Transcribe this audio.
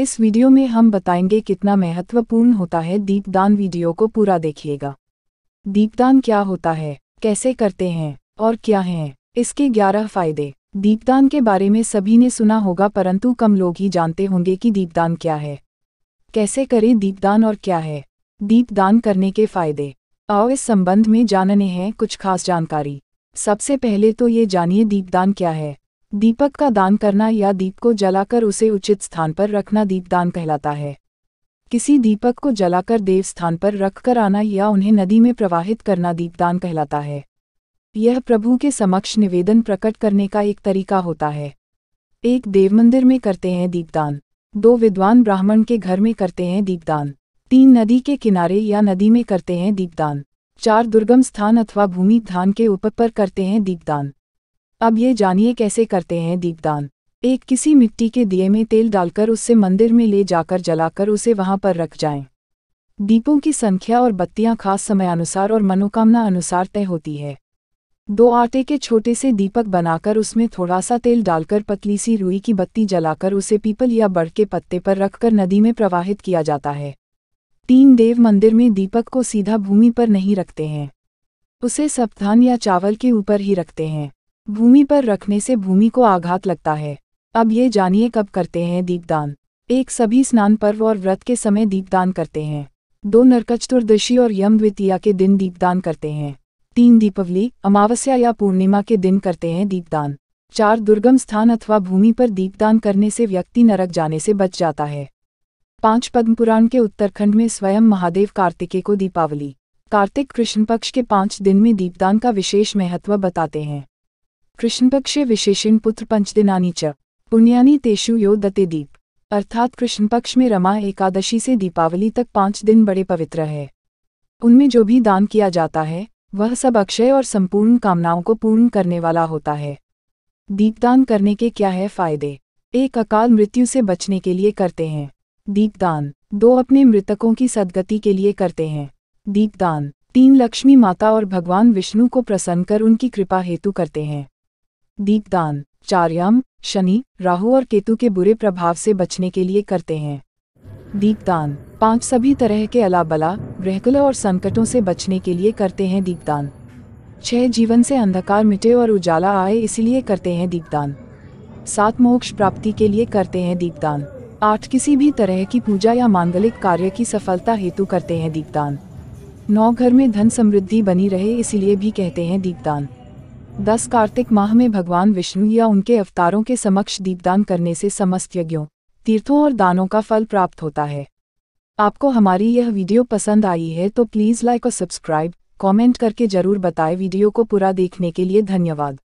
इस वीडियो में हम बताएंगे कितना महत्वपूर्ण होता है दीपदान वीडियो को पूरा देखिएगा दीपदान क्या होता है कैसे करते हैं और क्या हैं इसके 11 फायदे दीपदान के बारे में सभी ने सुना होगा परंतु कम लोग ही जानते होंगे कि दीपदान क्या है कैसे करें दीपदान और क्या है दीपदान करने के फायदे आओ इस संबंध में जानने हैं कुछ खास जानकारी सबसे पहले तो ये जानिए दीपदान क्या है दीपक का दान करना या दीप को जलाकर उसे उचित स्थान पर रखना दीपदान कहलाता है किसी दीपक को जलाकर देव स्थान पर रखकर आना या उन्हें नदी में प्रवाहित करना दीपदान कहलाता है यह प्रभु के समक्ष निवेदन प्रकट करने का एक तरीका होता है एक देव मंदिर में करते हैं दीपदान दो विद्वान ब्राह्मण के घर में करते हैं दीपदान तीन नदी के किनारे या नदी में करते हैं दीपदान चार दुर्गम स्थान अथवा भूमि धान के ऊपर पर करते हैं दीपदान अब ये जानिए कैसे करते हैं दीपदान एक किसी मिट्टी के दिए में तेल डालकर उससे मंदिर में ले जाकर जलाकर उसे वहां पर रख जाएं। दीपों की संख्या और बत्तियां खास समयानुसार और मनोकामना अनुसार तय होती है दो आटे के छोटे से दीपक बनाकर उसमें थोड़ा सा तेल डालकर पतली सी रुई की बत्ती जलाकर उसे पीपल या बड़ के पत्ते पर रखकर नदी में प्रवाहित किया जाता है तीन देव मंदिर में दीपक को सीधा भूमि पर नहीं रखते हैं उसे सप्तान या चावल के ऊपर ही रखते हैं भूमि पर रखने से भूमि को आघात लगता है अब ये जानिए कब करते हैं दीपदान एक सभी स्नान पर्व और व्रत के समय दीपदान करते हैं दो नरक चतुर्दशी और यम द्वितीया के दिन दीपदान करते हैं तीन दीपावली अमावस्या या पूर्णिमा के दिन करते हैं दीपदान चार दुर्गम स्थान अथवा भूमि पर दीपदान करने से व्यक्ति नरक जाने से बच जाता है पांच पद्मपुराण के उत्तराखंड में स्वयं महादेव कार्तिके को दीपावली कार्तिक कृष्ण पक्ष के पांच दिन में दीपदान का विशेष महत्व बताते हैं कृष्णपक्षे विशेषण पुत्र पंचदिनानी च पुण्यानी तेषु यो दते दीप अर्थात कृष्ण पक्ष में रमा एकादशी से दीपावली तक पांच दिन बड़े पवित्र है उनमें जो भी दान किया जाता है वह सब अक्षय और संपूर्ण कामनाओं को पूर्ण करने वाला होता है दीपदान करने के क्या है फायदे एक अकाल मृत्यु से बचने के लिए करते हैं दीपदान दो अपने मृतकों की सदगति के लिए करते हैं दीपदान तीन लक्ष्मी माता और भगवान विष्णु को प्रसन्न कर उनकी कृपा हेतु करते हैं दीपदान चार्यम शनि राहु और केतु के बुरे प्रभाव से बचने के लिए करते हैं दीपदान पांच सभी तरह के अलाबला ग्रहकुल और संकटों से बचने के लिए करते हैं दीपदान छह जीवन से अंधकार मिटे और उजाला आए इसलिए करते हैं दीपदान सात मोक्ष प्राप्ति के लिए करते हैं दीपदान आठ किसी भी तरह की पूजा या मांगलिक कार्य की सफलता हेतु करते हैं दीपदान नौ घर में धन समृद्धि बनी रहे इसलिए भी कहते हैं दीपदान दस कार्तिक माह में भगवान विष्णु या उनके अवतारों के समक्ष दीपदान करने से समस्त यज्ञों तीर्थों और दानों का फल प्राप्त होता है आपको हमारी यह वीडियो पसंद आई है तो प्लीज़ लाइक और सब्सक्राइब कमेंट करके ज़रूर बताएं वीडियो को पूरा देखने के लिए धन्यवाद